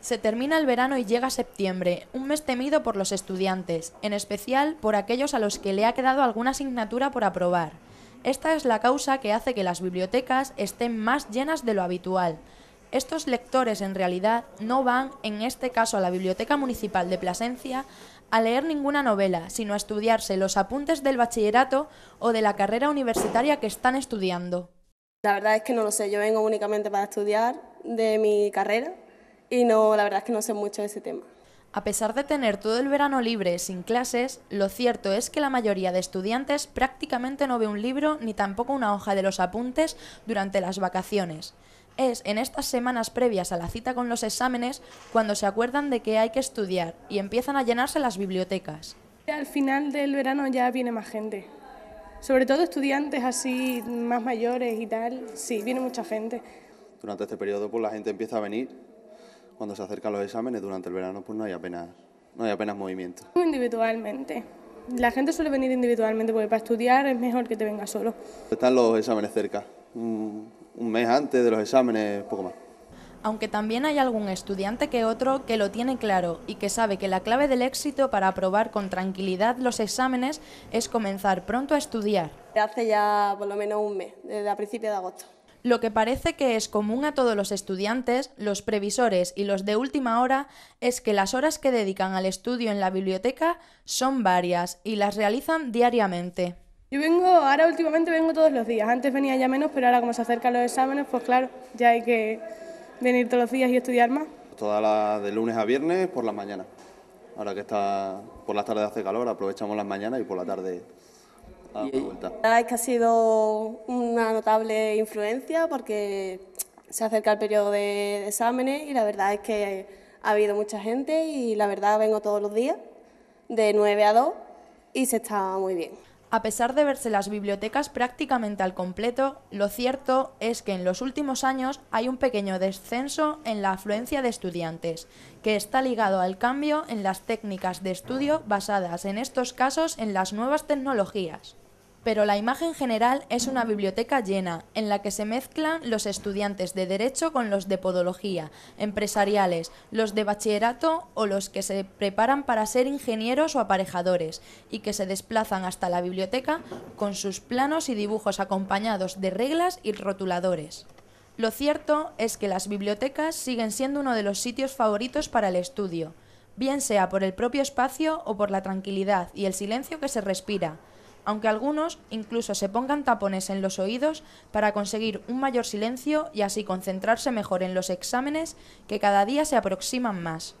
Se termina el verano y llega septiembre, un mes temido por los estudiantes, en especial por aquellos a los que le ha quedado alguna asignatura por aprobar. Esta es la causa que hace que las bibliotecas estén más llenas de lo habitual. Estos lectores en realidad no van, en este caso a la Biblioteca Municipal de Plasencia, a leer ninguna novela, sino a estudiarse los apuntes del bachillerato o de la carrera universitaria que están estudiando. La verdad es que no lo sé, yo vengo únicamente para estudiar de mi carrera, y no, la verdad es que no sé mucho de ese tema. A pesar de tener todo el verano libre sin clases, lo cierto es que la mayoría de estudiantes prácticamente no ve un libro ni tampoco una hoja de los apuntes durante las vacaciones. Es en estas semanas previas a la cita con los exámenes cuando se acuerdan de que hay que estudiar y empiezan a llenarse las bibliotecas. Al final del verano ya viene más gente, sobre todo estudiantes así más mayores y tal, sí, viene mucha gente. Durante este periodo pues la gente empieza a venir cuando se acercan los exámenes durante el verano pues no hay apenas, no hay apenas movimiento. Individualmente. La gente suele venir individualmente porque para estudiar es mejor que te venga solo. Están los exámenes cerca, un, mes antes de los exámenes, poco más aunque también hay algún estudiante que otro que lo tiene claro y que sabe que la clave del éxito para aprobar con tranquilidad los exámenes es comenzar pronto a estudiar. Hace ya por lo menos un mes, desde a principios de agosto lo que parece que es común a todos los estudiantes, los previsores y los de última hora es que las horas que dedican al estudio en la biblioteca son varias y las realizan diariamente. Yo vengo, ahora últimamente vengo todos los días, antes venía ya menos, pero ahora como se acercan los exámenes, pues claro, ya hay que venir todos los días y estudiar más. Todas las de lunes a viernes por la mañana Ahora que está por las tardes hace calor, aprovechamos las mañanas y por la tarde a la vuelta. Es que ha sido un notable influencia porque se acerca el periodo de exámenes y la verdad es que ha habido mucha gente y la verdad vengo todos los días de 9 a 2 y se está muy bien. A pesar de verse las bibliotecas prácticamente al completo, lo cierto es que en los últimos años hay un pequeño descenso en la afluencia de estudiantes, que está ligado al cambio en las técnicas de estudio basadas en estos casos en las nuevas tecnologías pero la imagen general es una biblioteca llena, en la que se mezclan los estudiantes de Derecho con los de Podología, empresariales, los de Bachillerato o los que se preparan para ser ingenieros o aparejadores, y que se desplazan hasta la biblioteca con sus planos y dibujos acompañados de reglas y rotuladores. Lo cierto es que las bibliotecas siguen siendo uno de los sitios favoritos para el estudio, bien sea por el propio espacio o por la tranquilidad y el silencio que se respira, aunque algunos incluso se pongan tapones en los oídos para conseguir un mayor silencio y así concentrarse mejor en los exámenes que cada día se aproximan más.